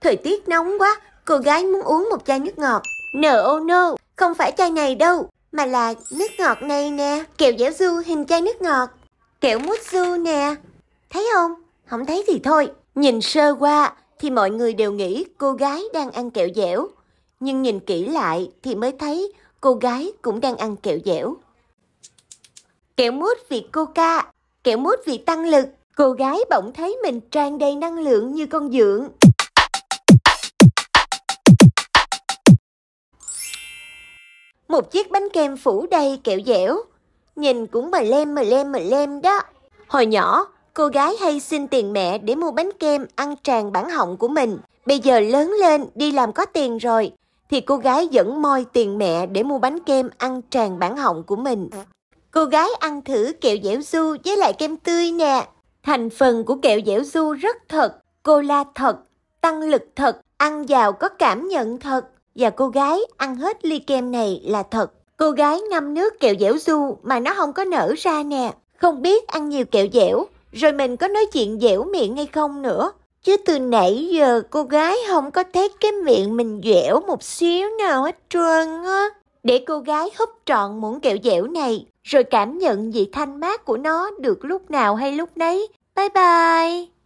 Thời tiết nóng quá, cô gái muốn uống một chai nước ngọt. No, oh no, không phải chai này đâu, mà là nước ngọt này nè. Kẹo dẻo du hình chai nước ngọt. Kẹo mút du nè. Thấy không? Không thấy thì thôi. Nhìn sơ qua thì mọi người đều nghĩ cô gái đang ăn kẹo dẻo. Nhưng nhìn kỹ lại thì mới thấy cô gái cũng đang ăn kẹo dẻo. Kẹo mút vị coca, kẹo mút vị tăng lực. Cô gái bỗng thấy mình tràn đầy năng lượng như con dưỡng. một chiếc bánh kem phủ đầy kẹo dẻo. Nhìn cũng mờ lem mờ lem mờ lem đó. Hồi nhỏ, cô gái hay xin tiền mẹ để mua bánh kem ăn tràn bản họng của mình. Bây giờ lớn lên, đi làm có tiền rồi, thì cô gái vẫn moi tiền mẹ để mua bánh kem ăn tràn bản họng của mình. Cô gái ăn thử kẹo dẻo su với lại kem tươi nè. Thành phần của kẹo dẻo su rất thật, cola thật, tăng lực thật, ăn vào có cảm nhận thật và cô gái ăn hết ly kem này là thật. Cô gái ngâm nước kẹo dẻo du mà nó không có nở ra nè. Không biết ăn nhiều kẹo dẻo, rồi mình có nói chuyện dẻo miệng hay không nữa. Chứ từ nãy giờ cô gái không có thấy cái miệng mình dẻo một xíu nào hết trơn á. Để cô gái húp trọn muỗng kẹo dẻo này, rồi cảm nhận vị thanh mát của nó được lúc nào hay lúc nấy. Bye bye!